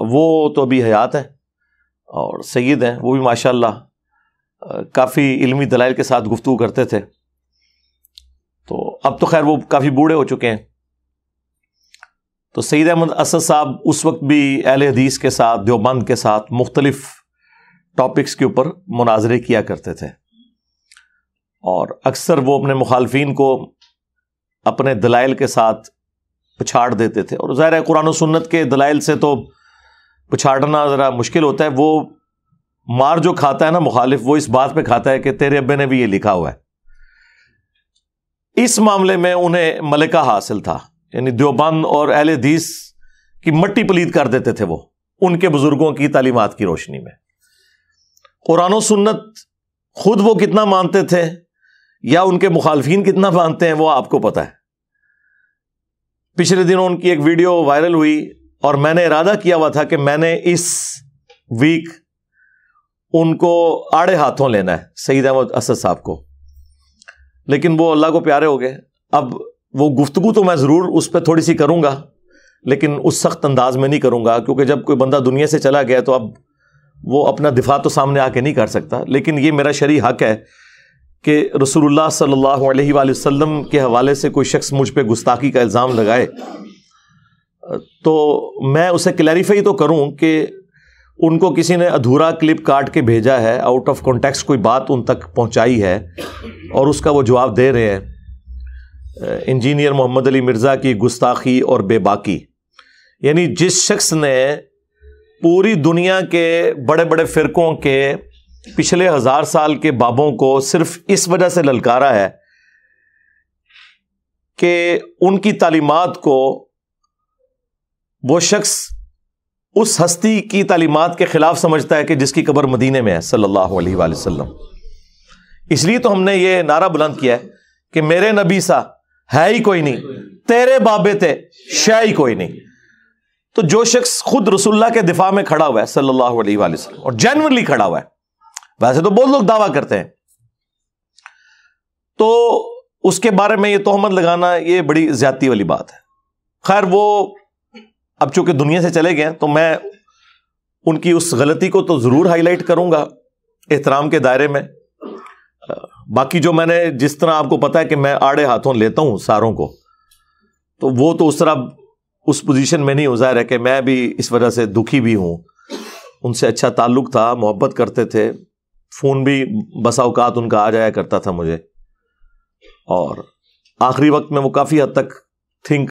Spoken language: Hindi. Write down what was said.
वो तो अभी हयात हैं और सैद हैं वो भी माशा काफ़ी इलमी दलाइल के साथ गुफ्तु करते थे तो अब तो खैर वो काफ़ी बूढ़े हो चुके हैं तो सईद अहमद असद साहब उस वक्त भी अहल हदीस के साथ देवबंद के साथ मुख्तलिफ टॉपिक्स के ऊपर मुनाजरे किया करते थे और अक्सर वो अपने मुखालफी को अपने दलाइल के साथ पछाड़ देते थे और ज़ाहिर है कुरान सुन्नत के दलाइल से तो पुछाड़ना ज़रा मुश्किल होता है वो मार जो खाता है ना मुखालिफ वो इस बात पे खाता है कि तेरे अब्बे ने भी ये लिखा हुआ है इस मामले में उन्हें मलिका हासिल था यानी देवबंद और अहल हदीस की मट्टी पलीद कर देते थे वो उनके बुजुर्गों की तालीमत की रोशनी में कुरान सुन्नत खुद वो कितना मानते थे या उनके मुखालफी कितना मानते हैं वो आपको पता है पिछले दिनों उनकी एक वीडियो वायरल हुई और मैंने इरादा किया हुआ था कि मैंने इस वीक उनको आड़े हाथों लेना है सईद अहमद असद साहब को लेकिन वो अल्लाह को प्यारे हो गए अब वो गुफ्तगु तो मैं ज़रूर उस पर थोड़ी सी करूँगा लेकिन उस सख्त अंदाज में नहीं करूँगा क्योंकि जब कोई बंदा दुनिया से चला गया तो अब वो अपना दिफा तो सामने आके नहीं कर सकता लेकिन ये मेरा शरी हक है कि रसूल सल्लल्लाहु वसम के हवाले से कोई शख्स मुझ पर गुस्ताखी का इल्ज़ाम लगाए तो मैं उसे क्लैरिफाई तो करूं कि उनको किसी ने अधूरा क्लिप काट के भेजा है आउट ऑफ कॉन्टेक्स्ट कोई बात उन तक पहुंचाई है और उसका वो जवाब दे रहे हैं इंजीनियर मोहम्मद अली मिर्ज़ा की गुस्ताखी और बेबाकी यानी जिस शख्स ने पूरी दुनिया के बड़े बड़े फ़िरकों के पिछले हज़ार साल के बाबों को सिर्फ इस वजह से ललकारा है कि उनकी तालीमत को वो शख्स उस हस्ती की तालीमत के खिलाफ समझता है कि जिसकी कबर मदीने में है सल्लल्लाहु अलैहि वसल्लम इसलिए तो हमने ये नारा बुलंद किया है कि मेरे नबी सा है ही कोई नहीं तेरे बाबे थे शह ही कोई नहीं तो जो शख्स खुद रसुल्ला के दिफा में खड़ा हुआ है सल्लल्लाहु अलैहि वसल्लम और जेनवनली खड़ा हुआ है वैसे तो बहुत लोग दावा करते हैं तो उसके बारे में ये तोहमत लगाना ये बड़ी ज्यादती वाली बात है खैर वो अब चूंकि दुनिया से चले गए तो मैं उनकी उस गलती को तो ज़रूर हाईलाइट करूंगा एहतराम के दायरे में बाकी जो मैंने जिस तरह आपको पता है कि मैं आड़े हाथों लेता हूं सारों को तो वो तो उस तरह उस पोजीशन में नहीं हो जाहिर है कि मैं भी इस वजह से दुखी भी हूं उनसे अच्छा ताल्लुक था मोहब्बत करते थे फ़ोन भी बसाओकात उनका आ जाया करता था मुझे और आखिरी वक्त में वो काफ़ी हद तक थिंक